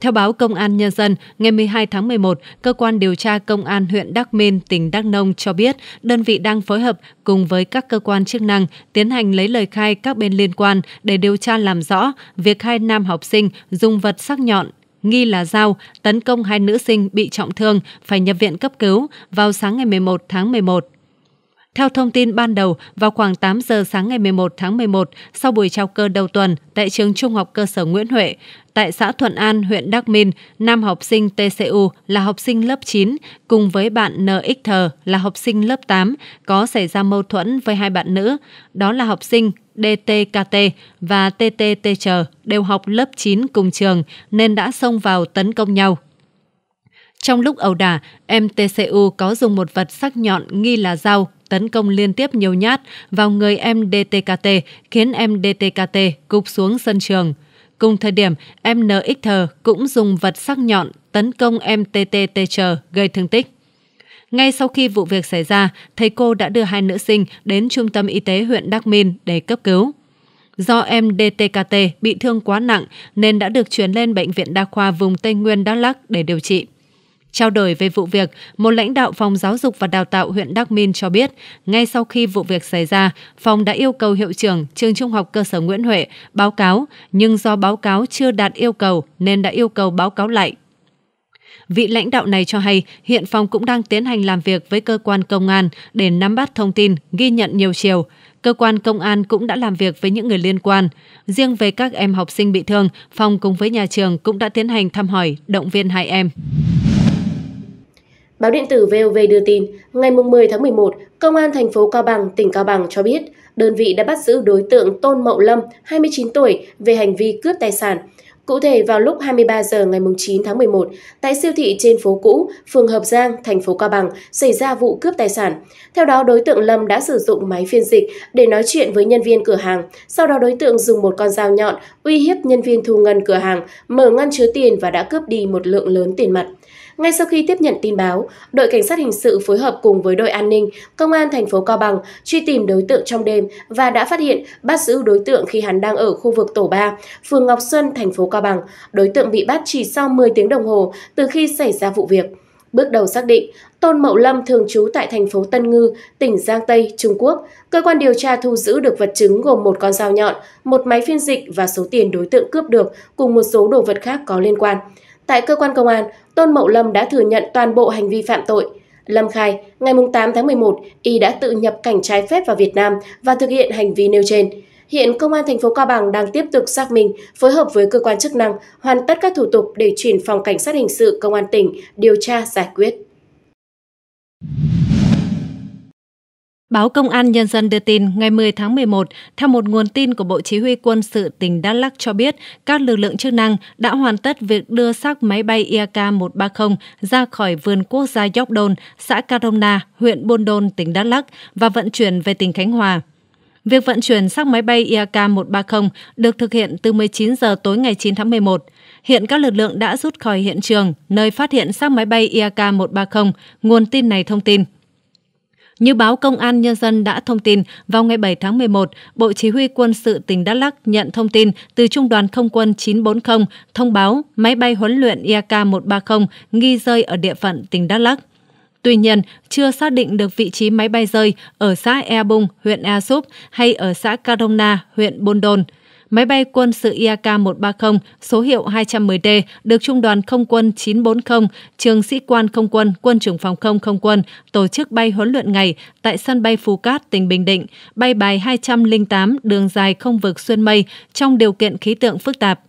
Theo báo Công an Nhân dân, ngày 12 tháng 11, Cơ quan điều tra Công an huyện Đắk Minh, tỉnh Đắk Nông cho biết đơn vị đang phối hợp cùng với các cơ quan chức năng tiến hành lấy lời khai các bên liên quan để điều tra làm rõ việc hai nam học sinh dùng vật sắc nhọn nghi là dao tấn công hai nữ sinh bị trọng thương phải nhập viện cấp cứu vào sáng ngày 11 tháng 11. Theo thông tin ban đầu, vào khoảng 8 giờ sáng ngày 11 tháng 11, sau buổi trao cơ đầu tuần tại trường Trung học cơ sở Nguyễn Huệ, tại xã Thuận An, huyện Đắc Minh, nam học sinh TCU là học sinh lớp 9 cùng với bạn NXT là học sinh lớp 8 có xảy ra mâu thuẫn với hai bạn nữ, đó là học sinh DTKT và TTTCH đều học lớp 9 cùng trường nên đã xông vào tấn công nhau. Trong lúc ẩu đả, em TCU có dùng một vật sắc nhọn nghi là dao tấn công liên tiếp nhiều nhát vào người em DTKT, khiến em DTKT gục xuống sân trường. Cùng thời điểm, em NXT cũng dùng vật sắc nhọn tấn công em TTTG gây thương tích. Ngay sau khi vụ việc xảy ra, thầy cô đã đưa hai nữ sinh đến trung tâm y tế huyện Đắc Min để cấp cứu. Do em DTKT bị thương quá nặng nên đã được chuyển lên Bệnh viện Đa khoa vùng Tây Nguyên Đắk Lắc để điều trị. Trao đổi về vụ việc, một lãnh đạo phòng giáo dục và đào tạo huyện Đắc Minh cho biết, ngay sau khi vụ việc xảy ra, phòng đã yêu cầu hiệu trưởng trường trung học cơ sở Nguyễn Huệ báo cáo, nhưng do báo cáo chưa đạt yêu cầu nên đã yêu cầu báo cáo lại Vị lãnh đạo này cho hay hiện phòng cũng đang tiến hành làm việc với cơ quan công an để nắm bắt thông tin, ghi nhận nhiều chiều. Cơ quan công an cũng đã làm việc với những người liên quan. Riêng về các em học sinh bị thương, phòng cùng với nhà trường cũng đã tiến hành thăm hỏi, động viên hai em. Báo điện tử VOV đưa tin, ngày 10 tháng 11, Công an thành phố Cao Bằng, tỉnh Cao Bằng cho biết, đơn vị đã bắt giữ đối tượng Tôn Mậu Lâm, 29 tuổi, về hành vi cướp tài sản. Cụ thể vào lúc 23 giờ ngày 9 tháng 11, tại siêu thị trên phố cũ, phường Hợp Giang, thành phố Cao Bằng xảy ra vụ cướp tài sản. Theo đó, đối tượng Lâm đã sử dụng máy phiên dịch để nói chuyện với nhân viên cửa hàng. Sau đó đối tượng dùng một con dao nhọn uy hiếp nhân viên thu ngân cửa hàng, mở ngăn chứa tiền và đã cướp đi một lượng lớn tiền mặt. Ngay sau khi tiếp nhận tin báo, đội cảnh sát hình sự phối hợp cùng với đội an ninh, công an thành phố Cao Bằng truy tìm đối tượng trong đêm và đã phát hiện bắt giữ đối tượng khi hắn đang ở khu vực tổ 3, phường Ngọc Xuân, thành phố Cao Bằng. Đối tượng bị bắt chỉ sau 10 tiếng đồng hồ từ khi xảy ra vụ việc. Bước đầu xác định, Tôn Mậu Lâm thường trú tại thành phố Tân Ngư, tỉnh Giang Tây, Trung Quốc. Cơ quan điều tra thu giữ được vật chứng gồm một con dao nhọn, một máy phiên dịch và số tiền đối tượng cướp được cùng một số đồ vật khác có liên quan. Tại cơ quan công an, Tôn Mậu Lâm đã thừa nhận toàn bộ hành vi phạm tội. Lâm khai, ngày 8 tháng 11, y đã tự nhập cảnh trái phép vào Việt Nam và thực hiện hành vi nêu trên. Hiện Công an thành phố Cao Bằng đang tiếp tục xác minh, phối hợp với cơ quan chức năng, hoàn tất các thủ tục để chuyển phòng cảnh sát hình sự Công an tỉnh điều tra giải quyết. Báo Công an Nhân dân đưa tin ngày 10 tháng 11, theo một nguồn tin của Bộ Chỉ huy Quân sự tỉnh Đắk Lắc cho biết, các lực lượng chức năng đã hoàn tất việc đưa xác máy bay IAK-130 ra khỏi vườn quốc gia Dốc Đôn, xã Carona, huyện Buôn Đôn, tỉnh Đắk Lắc và vận chuyển về tỉnh Khánh Hòa. Việc vận chuyển xác máy bay IAK-130 được thực hiện từ 19 giờ tối ngày 9 tháng 11. Hiện các lực lượng đã rút khỏi hiện trường, nơi phát hiện xác máy bay IAK-130, nguồn tin này thông tin. Như báo Công an Nhân dân đã thông tin, vào ngày 7 tháng 11, Bộ Chỉ huy Quân sự tỉnh Đắk Lắk nhận thông tin từ Trung đoàn Không quân 940 thông báo máy bay huấn luyện IAK-130 e nghi rơi ở địa phận tỉnh Đắk Lắk. Tuy nhiên, chưa xác định được vị trí máy bay rơi ở xã Ea Bung, huyện Ea Súp hay ở xã Carona, huyện Bôn Đôn máy bay quân sự IAK-130 số hiệu 210D được Trung đoàn Không quân 940, Trường Sĩ quan Không quân, Quân chủng Phòng không Không quân tổ chức bay huấn luyện ngày tại sân bay Phú Cát, tỉnh Bình Định, bay bài 208 đường dài không vực xuyên mây trong điều kiện khí tượng phức tạp.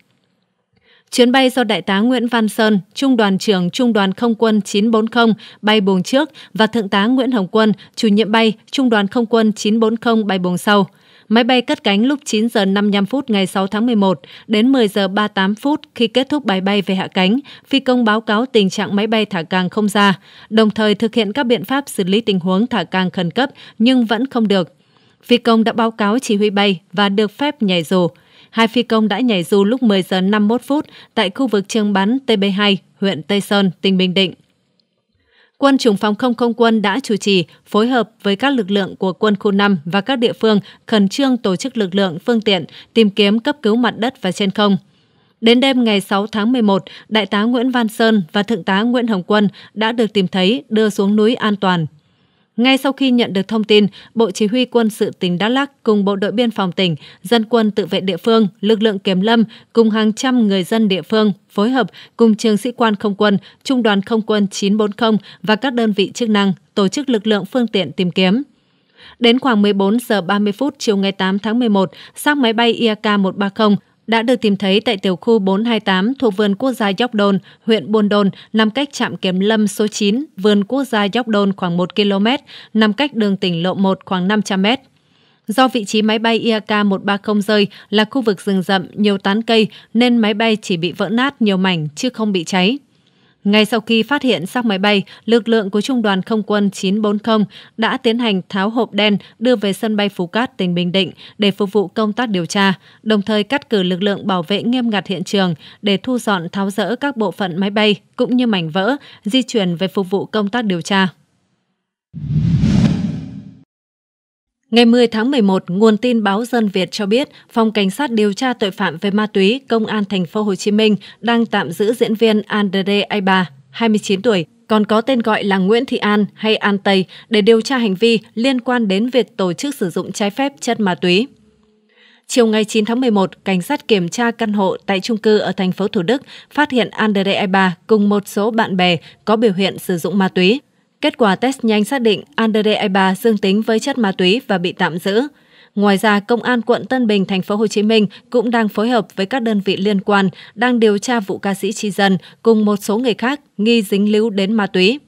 Chuyến bay do Đại tá Nguyễn Văn Sơn, Trung đoàn trưởng Trung đoàn Không quân 940 bay buồng trước và Thượng tá Nguyễn Hồng Quân, chủ nhiệm bay Trung đoàn Không quân 940 bay buồng sau. Máy bay cất cánh lúc 9 giờ 55 phút ngày 6 tháng 11 đến 10 giờ 38 phút khi kết thúc bài bay về hạ cánh, phi công báo cáo tình trạng máy bay thả càng không ra, đồng thời thực hiện các biện pháp xử lý tình huống thả càng khẩn cấp nhưng vẫn không được. Phi công đã báo cáo chỉ huy bay và được phép nhảy dù. Hai phi công đã nhảy dù lúc 10 giờ 51 phút tại khu vực trường bắn TB2, huyện Tây Sơn, tỉnh Bình Định. Quân chủng phòng không không quân đã chủ trì, phối hợp với các lực lượng của quân khu 5 và các địa phương khẩn trương tổ chức lực lượng, phương tiện, tìm kiếm cấp cứu mặt đất và trên không. Đến đêm ngày 6 tháng 11, Đại tá Nguyễn Văn Sơn và Thượng tá Nguyễn Hồng Quân đã được tìm thấy đưa xuống núi an toàn ngay sau khi nhận được thông tin, Bộ Chỉ huy quân sự tỉnh Đắk Lắk cùng Bộ đội biên phòng tỉnh, dân quân tự vệ địa phương, lực lượng kiểm lâm cùng hàng trăm người dân địa phương phối hợp cùng trường sĩ quan không quân, trung đoàn không quân 940 và các đơn vị chức năng tổ chức lực lượng phương tiện tìm kiếm. Đến khoảng 14 giờ 30 phút chiều ngày 8 tháng 11, xác máy bay IAK-130 đã được tìm thấy tại tiểu khu 428 thuộc vườn quốc gia Dốc Đôn, huyện Buôn Đôn, nằm cách trạm Kiểm Lâm số 9, vườn quốc gia Dốc Đôn khoảng 1 km, nằm cách đường tỉnh lộ 1 khoảng 500 m. Do vị trí máy bay IAK-130 rơi là khu vực rừng rậm, nhiều tán cây nên máy bay chỉ bị vỡ nát nhiều mảnh chứ không bị cháy. Ngay sau khi phát hiện xác máy bay, lực lượng của Trung đoàn Không quân 940 đã tiến hành tháo hộp đen đưa về sân bay Phú Cát, tỉnh Bình Định để phục vụ công tác điều tra, đồng thời cắt cử lực lượng bảo vệ nghiêm ngặt hiện trường để thu dọn tháo rỡ các bộ phận máy bay cũng như mảnh vỡ, di chuyển về phục vụ công tác điều tra. Ngày 10 tháng 11, nguồn tin báo Dân Việt cho biết, Phòng Cảnh sát điều tra tội phạm về ma túy Công an thành phố Hồ Chí Minh đang tạm giữ diễn viên Andre Aiba, 29 tuổi, còn có tên gọi là Nguyễn Thị An hay An Tây để điều tra hành vi liên quan đến việc tổ chức sử dụng trái phép chất ma túy. Chiều ngày 9 tháng 11, cảnh sát kiểm tra căn hộ tại trung cư ở thành phố Thủ Đức phát hiện Andre Aiba cùng một số bạn bè có biểu hiện sử dụng ma túy. Kết quả test nhanh xác định Andre Aiba dương tính với chất ma túy và bị tạm giữ. Ngoài ra, Công an quận Tân Bình, thành phố Hồ Chí Minh cũng đang phối hợp với các đơn vị liên quan đang điều tra vụ ca sĩ Chi Dân cùng một số người khác nghi dính líu đến ma túy.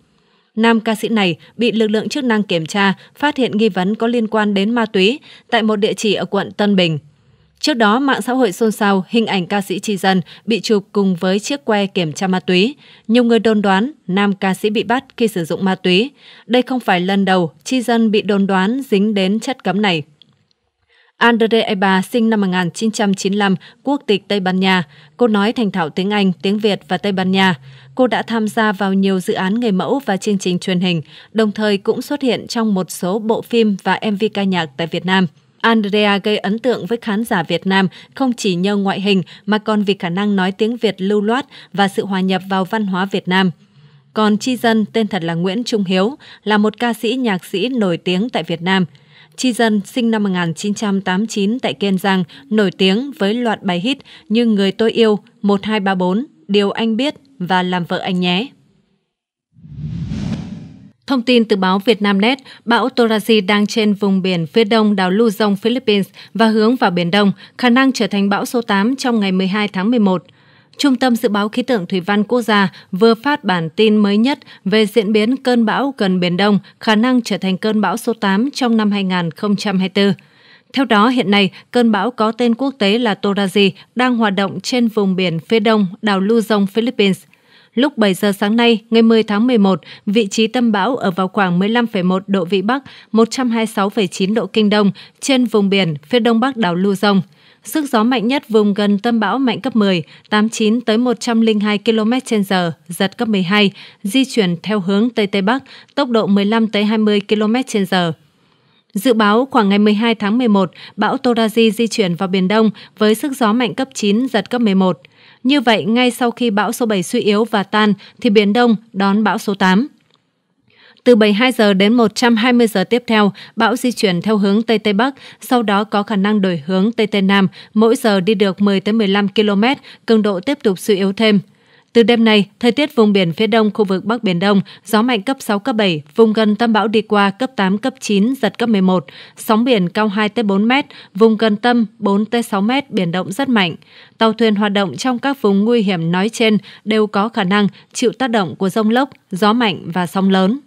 Nam ca sĩ này bị lực lượng chức năng kiểm tra, phát hiện nghi vấn có liên quan đến ma túy tại một địa chỉ ở quận Tân Bình. Trước đó, mạng xã hội xôn xao hình ảnh ca sĩ Tri Dân bị chụp cùng với chiếc que kiểm tra ma túy. Nhiều người đồn đoán nam ca sĩ bị bắt khi sử dụng ma túy. Đây không phải lần đầu Tri Dân bị đồn đoán dính đến chất cấm này. Andre Eba sinh năm 1995, quốc tịch Tây Ban Nha. Cô nói thành thạo tiếng Anh, tiếng Việt và Tây Ban Nha. Cô đã tham gia vào nhiều dự án người mẫu và chương trình truyền hình, đồng thời cũng xuất hiện trong một số bộ phim và MV ca nhạc tại Việt Nam. Andrea gây ấn tượng với khán giả Việt Nam không chỉ nhờ ngoại hình mà còn vì khả năng nói tiếng Việt lưu loát và sự hòa nhập vào văn hóa Việt Nam. Còn Chi Dân, tên thật là Nguyễn Trung Hiếu, là một ca sĩ nhạc sĩ nổi tiếng tại Việt Nam. Chi Dân sinh năm 1989 tại Kiên Giang, nổi tiếng với loạt bài hit như Người tôi yêu, 1234, Điều anh biết và Làm vợ anh nhé. Thông tin từ báo Vietnamnet, bão Toraji đang trên vùng biển phía đông đảo Luzon, Philippines và hướng vào Biển Đông, khả năng trở thành bão số 8 trong ngày 12 tháng 11. Trung tâm Dự báo Khí tượng Thủy văn Quốc gia vừa phát bản tin mới nhất về diễn biến cơn bão gần Biển Đông, khả năng trở thành cơn bão số 8 trong năm 2024. Theo đó, hiện nay, cơn bão có tên quốc tế là Toraji đang hoạt động trên vùng biển phía đông đảo Luzon, Philippines. Lúc 7 giờ sáng nay, ngày 10 tháng 11, vị trí tâm bão ở vào khoảng 15,1 độ Vĩ Bắc, 126,9 độ Kinh Đông, trên vùng biển phía đông bắc đảo Luzon. Sức gió mạnh nhất vùng gần tâm bão mạnh cấp 10, 89 tới 102 km h giật cấp 12, di chuyển theo hướng Tây Tây Bắc, tốc độ 15 tới 20 km h Dự báo khoảng ngày 12 tháng 11, bão Toraji di chuyển vào Biển Đông với sức gió mạnh cấp 9, giật cấp 11. Như vậy, ngay sau khi bão số 7 suy yếu và tan thì Biển Đông đón bão số 8. Từ 72 giờ đến 120 giờ tiếp theo, bão di chuyển theo hướng Tây Tây Bắc, sau đó có khả năng đổi hướng Tây Tây Nam, mỗi giờ đi được 10-15 km, cường độ tiếp tục suy yếu thêm. Từ đêm nay, thời tiết vùng biển phía đông khu vực Bắc Biển Đông, gió mạnh cấp 6, cấp 7, vùng gần tâm bão đi qua cấp 8, cấp 9, giật cấp 11, sóng biển cao 2-4 mét, vùng gần tâm 4-6 mét, biển động rất mạnh. Tàu thuyền hoạt động trong các vùng nguy hiểm nói trên đều có khả năng chịu tác động của rông lốc, gió mạnh và sóng lớn.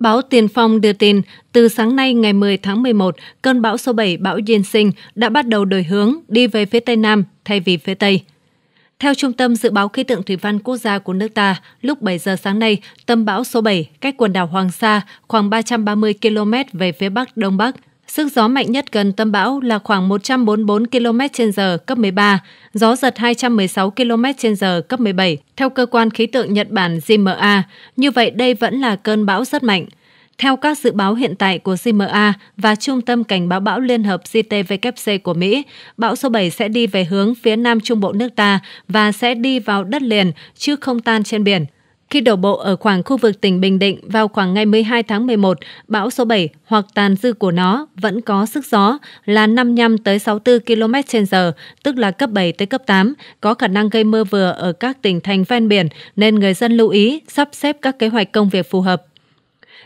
Báo Tiền Phong đưa tin, từ sáng nay ngày 10 tháng 11, cơn bão số 7 bão Yên Sinh đã bắt đầu đổi hướng đi về phía Tây Nam thay vì phía Tây. Theo Trung tâm Dự báo Khí tượng Thủy văn Quốc gia của nước ta, lúc 7 giờ sáng nay, tâm bão số 7 cách quần đảo Hoàng Sa khoảng 330 km về phía Bắc Đông Bắc, Sức gió mạnh nhất gần tâm bão là khoảng 144 km h cấp 13, gió giật 216 km h cấp 17, theo cơ quan khí tượng Nhật Bản JMA. Như vậy đây vẫn là cơn bão rất mạnh. Theo các dự báo hiện tại của JMA và Trung tâm Cảnh báo bão Liên hợp JTWC của Mỹ, bão số 7 sẽ đi về hướng phía nam trung bộ nước ta và sẽ đi vào đất liền chứ không tan trên biển. Khi đổ bộ ở khoảng khu vực tỉnh Bình Định vào khoảng ngày 12 tháng 11, bão số 7 hoặc tàn dư của nó vẫn có sức gió là 55 tới 64 km h tức là cấp 7 tới cấp 8, có khả năng gây mưa vừa ở các tỉnh thành ven biển nên người dân lưu ý sắp xếp các kế hoạch công việc phù hợp.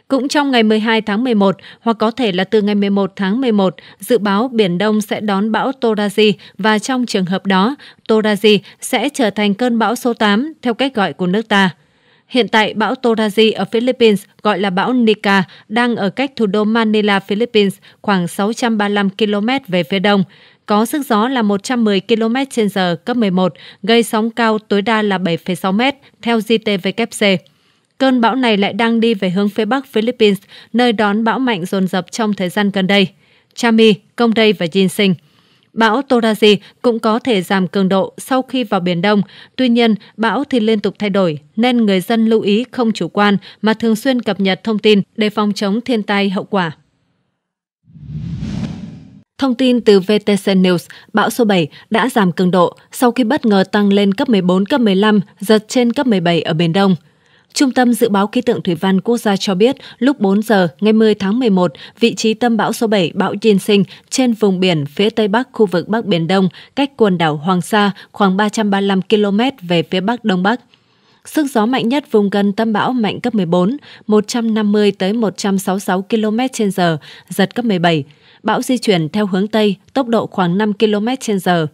Cũng trong ngày 12 tháng 11 hoặc có thể là từ ngày 11 tháng 11, dự báo Biển Đông sẽ đón bão Toraji và trong trường hợp đó, Toraji sẽ trở thành cơn bão số 8 theo cách gọi của nước ta. Hiện tại, bão Toraji ở Philippines, gọi là bão Nika, đang ở cách thủ đô Manila, Philippines, khoảng 635 km về phía đông. Có sức gió là 110 km h cấp 11, gây sóng cao tối đa là 7,6 m, theo JTVC. Cơn bão này lại đang đi về hướng phía bắc Philippines, nơi đón bão mạnh dồn dập trong thời gian gần đây. Chami, Công Đây và Sinh. Bão Toraji cũng có thể giảm cường độ sau khi vào Biển Đông. Tuy nhiên, bão thì liên tục thay đổi, nên người dân lưu ý không chủ quan mà thường xuyên cập nhật thông tin để phòng chống thiên tai hậu quả. Thông tin từ VTC News, bão số 7 đã giảm cường độ sau khi bất ngờ tăng lên cấp 14, cấp 15, giật trên cấp 17 ở Biển Đông. Trung tâm Dự báo Khí tượng Thủy văn Quốc gia cho biết, lúc 4 giờ ngày 10 tháng 11, vị trí tâm bão số 7 bão Yên Sinh trên vùng biển phía Tây Bắc khu vực Bắc Biển Đông, cách quần đảo Hoàng Sa khoảng 335 km về phía Bắc Đông Bắc. Sức gió mạnh nhất vùng gần tâm bão mạnh cấp 14, 150 tới 166 km/h, giật cấp 17. Bão di chuyển theo hướng Tây, tốc độ khoảng 5 km/h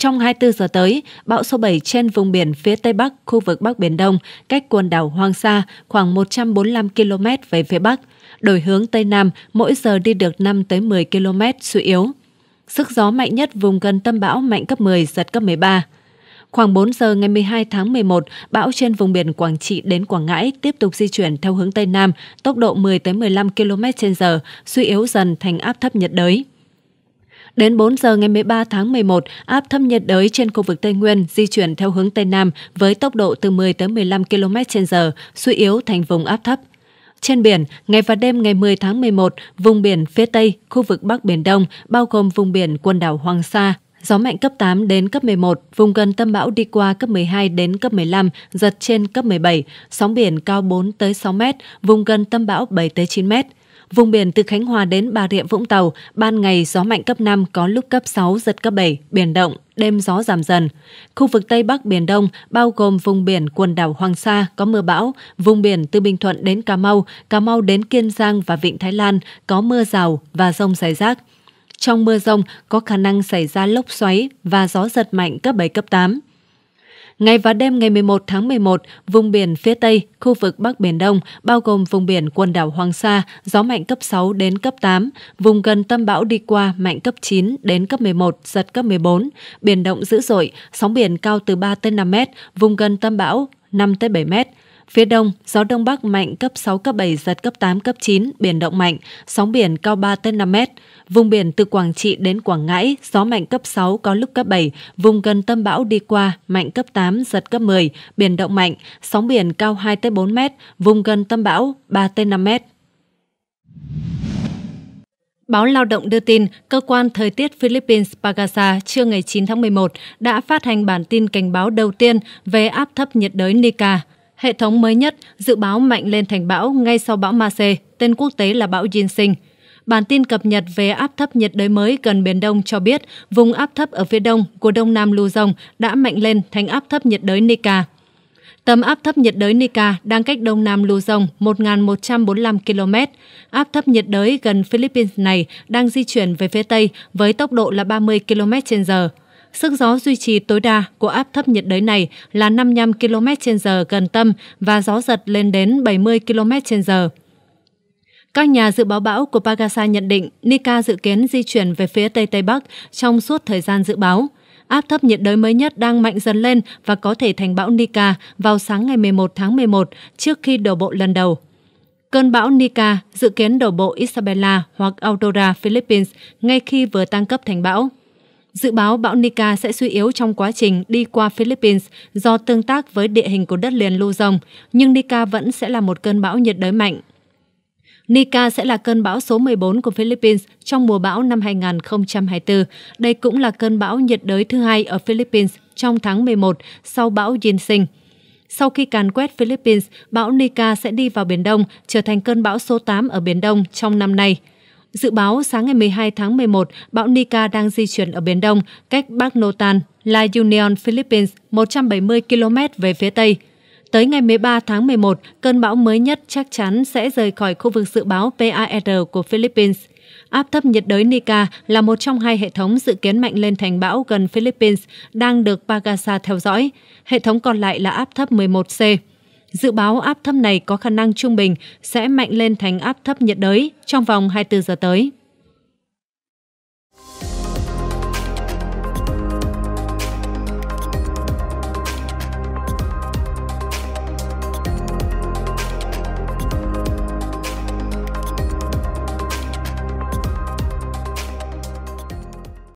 trong 24 giờ tới, bão số 7 trên vùng biển phía Tây Bắc, khu vực Bắc Biển Đông, cách quần đảo Hoàng Sa khoảng 145 km về phía Bắc, đổi hướng Tây Nam, mỗi giờ đi được 5 tới 10 km suy yếu. Sức gió mạnh nhất vùng gần tâm bão mạnh cấp 10, giật cấp 13. Khoảng 4 giờ ngày 12 tháng 11, bão trên vùng biển Quảng Trị đến Quảng Ngãi tiếp tục di chuyển theo hướng Tây Nam, tốc độ 10-15 km h suy yếu dần thành áp thấp nhiệt đới. Đến 4 giờ ngày 13 tháng 11, áp thấp nhiệt đới trên khu vực Tây Nguyên di chuyển theo hướng Tây Nam với tốc độ từ 10 tới 15 km h suy yếu thành vùng áp thấp. Trên biển, ngày và đêm ngày 10 tháng 11, vùng biển phía Tây, khu vực Bắc Biển Đông, bao gồm vùng biển quần đảo Hoàng Sa, gió mạnh cấp 8 đến cấp 11, vùng gần tâm bão đi qua cấp 12 đến cấp 15, giật trên cấp 17, sóng biển cao 4 tới 6 mét, vùng gần tâm bão 7 tới 9 mét. Vùng biển từ Khánh Hòa đến Bà Rịa Vũng Tàu, ban ngày gió mạnh cấp 5 có lúc cấp 6, giật cấp 7, biển động, đêm gió giảm dần. Khu vực Tây Bắc Biển Đông bao gồm vùng biển quần đảo Hoàng Sa có mưa bão, vùng biển từ Bình Thuận đến Cà Mau, Cà Mau đến Kiên Giang và Vịnh Thái Lan có mưa rào và rông rải rác. Trong mưa rông có khả năng xảy ra lốc xoáy và gió giật mạnh cấp 7, cấp 8. Ngày và đêm ngày 11 tháng 11, vùng biển phía Tây, khu vực Bắc Biển Đông, bao gồm vùng biển quần đảo Hoàng Sa, gió mạnh cấp 6 đến cấp 8, vùng gần tâm bão đi qua mạnh cấp 9 đến cấp 11, giật cấp 14, biển động dữ dội, sóng biển cao từ 3 tới 5 mét, vùng gần tâm bão 5 tới 7 mét. Phía đông, gió đông bắc mạnh cấp 6, cấp 7, giật cấp 8, cấp 9, biển động mạnh, sóng biển cao 3 tới 5 mét. Vùng biển từ Quảng Trị đến Quảng Ngãi, gió mạnh cấp 6, có lúc cấp 7, vùng gần tâm bão đi qua, mạnh cấp 8, giật cấp 10, biển động mạnh, sóng biển cao 2 tới 4 mét, vùng gần tâm bão 3 tới 5 mét. Báo Lao động đưa tin, cơ quan thời tiết Philippines Pagasa trưa ngày 9 tháng 11 đã phát hành bản tin cảnh báo đầu tiên về áp thấp nhiệt đới Nika. Hệ thống mới nhất dự báo mạnh lên thành bão ngay sau bão Mase, tên quốc tế là bão Ginseng. Bản tin cập nhật về áp thấp nhiệt đới mới gần Biển Đông cho biết vùng áp thấp ở phía đông của Đông Nam Luzon đã mạnh lên thành áp thấp nhiệt đới Nika. Tâm áp thấp nhiệt đới Nika đang cách đông nam Luzon 1.145 km. Áp thấp nhiệt đới gần Philippines này đang di chuyển về phía Tây với tốc độ là 30 km h Sức gió duy trì tối đa của áp thấp nhiệt đới này là 55 km h gần tâm và gió giật lên đến 70 km h các nhà dự báo bão của Pagasa nhận định Nika dự kiến di chuyển về phía Tây Tây Bắc trong suốt thời gian dự báo. Áp thấp nhiệt đới mới nhất đang mạnh dần lên và có thể thành bão Nika vào sáng ngày 11 tháng 11 trước khi đổ bộ lần đầu. Cơn bão Nika dự kiến đổ bộ Isabella hoặc Aurora, Philippines ngay khi vừa tăng cấp thành bão. Dự báo bão Nika sẽ suy yếu trong quá trình đi qua Philippines do tương tác với địa hình của đất liền Luzon, nhưng Nika vẫn sẽ là một cơn bão nhiệt đới mạnh. Nika sẽ là cơn bão số 14 của Philippines trong mùa bão năm 2024. Đây cũng là cơn bão nhiệt đới thứ hai ở Philippines trong tháng 11 sau bão Yinsing. Sau khi càn quét Philippines, bão Nika sẽ đi vào Biển Đông, trở thành cơn bão số 8 ở Biển Đông trong năm nay. Dự báo sáng ngày 12 tháng 11, bão Nika đang di chuyển ở Biển Đông, cách Bắc Notan, La Union, Philippines 170 km về phía Tây. Tới ngày 13 tháng 11, cơn bão mới nhất chắc chắn sẽ rời khỏi khu vực dự báo PAR của Philippines. Áp thấp nhiệt đới Nika là một trong hai hệ thống dự kiến mạnh lên thành bão gần Philippines đang được Pagasa theo dõi. Hệ thống còn lại là áp thấp 11C. Dự báo áp thấp này có khả năng trung bình sẽ mạnh lên thành áp thấp nhiệt đới trong vòng 24 giờ tới.